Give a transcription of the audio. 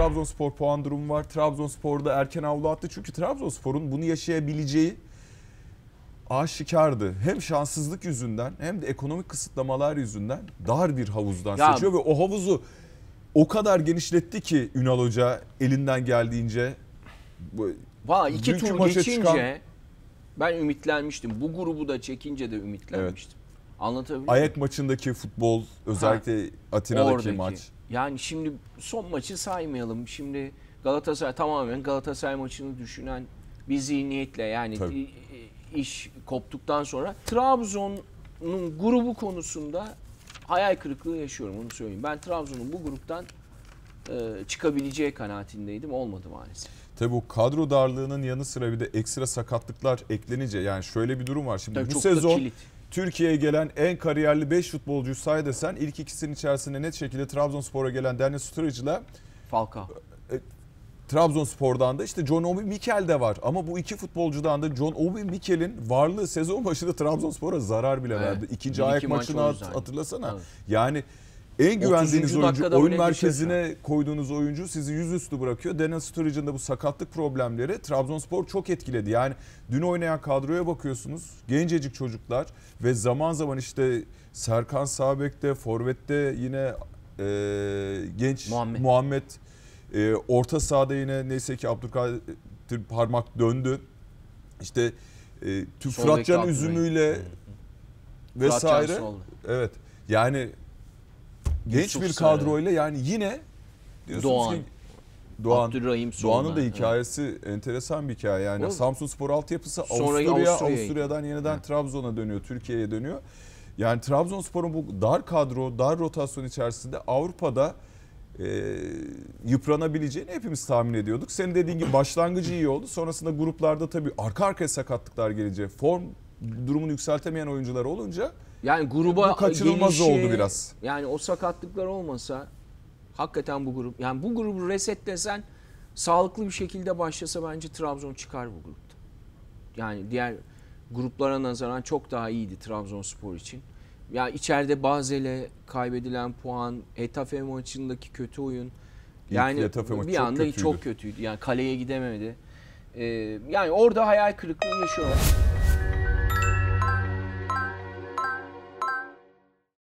Trabzonspor puan durumu var. Trabzonspor'da erken avlu attı. Çünkü Trabzonspor'un bunu yaşayabileceği aşikardı. Hem şanssızlık yüzünden hem de ekonomik kısıtlamalar yüzünden dar bir havuzdan ya, seçiyor ve o havuzu o kadar genişletti ki Ünal Hoca elinden geldiğince. Valla iki tur geçince çıkan... ben ümitlenmiştim. Bu grubu da çekince de ümitlenmiştim. Evet. Anlatabiliyor Ayak maçındaki futbol özellikle ha, Atina'daki oradaki. maç. Yani şimdi son maçı saymayalım. Şimdi Galatasaray tamamen Galatasaray maçını düşünen bir zihniyetle yani Tabii. E, iş koptuktan sonra Trabzon'un grubu konusunda hayal kırıklığı yaşıyorum onu söyleyeyim. Ben Trabzon'un bu gruptan e, çıkabileceği kanaatindeydim. Olmadı maalesef. Tabi bu kadro darlığının yanı sıra bir de ekstra sakatlıklar eklenince yani şöyle bir durum var. Şimdi Tabii bu sezon Türkiye'ye gelen en kariyerli 5 futbolcuyu say desen ilk ikisinin içerisinde net şekilde Trabzonspor'a gelen Daniel Sturridge'la Falcao. E, Trabzonspor'dan da işte John Obi Mikel de var. Ama bu iki futbolcudan da John Obi Mikel'in varlığı sezon başında Trabzonspor'a zarar bile evet. verdi. İkinci ayak maçını maç hat, hatırlasana. Evet. Yani en güvendiğiniz oyuncu, oyun merkezine geçiyor. koyduğunuz oyuncu sizi yüzüstü bırakıyor. Daniel Sturridge'in de bu sakatlık problemleri Trabzonspor çok etkiledi. Yani dün oynayan kadroya bakıyorsunuz. Gencecik çocuklar ve zaman zaman işte Serkan Sabek'te, Forvet'te yine e, genç Muhammed, Muhammed e, orta sahada yine neyse ki Abdülkadir parmak döndü. İşte e, Fıratcan üzümüyle vesaire. Evet. Yani genç bir kadroyla yani yine Doğan. Doğan, Abdurrahim Doğan'ın da hikayesi evet. enteresan bir hikaye. Yani o, Samsun Spor altyapısı Avusturya, Avusturya'ya Avusturya'dan yeniden Hı. Trabzon'a dönüyor, Türkiye'ye dönüyor. Yani Trabzonspor'un bu dar kadro, dar rotasyon içerisinde Avrupa'da e, yıpranabileceğini hepimiz tahmin ediyorduk. Senin dediğin gibi başlangıcı iyi oldu. Sonrasında gruplarda tabii arka arkaya sakatlıklar gelecek. Form durumunu yükseltemeyen oyuncular olunca yani gruba bu kaçınılmaz gelişi, oldu biraz. Yani o sakatlıklar olmasa hakikaten bu grup yani bu grubu resetlesen sağlıklı bir şekilde başlasa bence Trabzon çıkar bu grupta. Yani diğer gruplara nazaran çok daha iyiydi Trabzonspor için. Ya yani içeride Bazel'e kaybedilen puan, Hetafe maçındaki kötü oyun. Yani Hetafe bir anda çok, kötüydü. çok kötüydü. Yani kaleye gidememedi. Ee, yani orada hayal kırıklığı yaşıyorlar.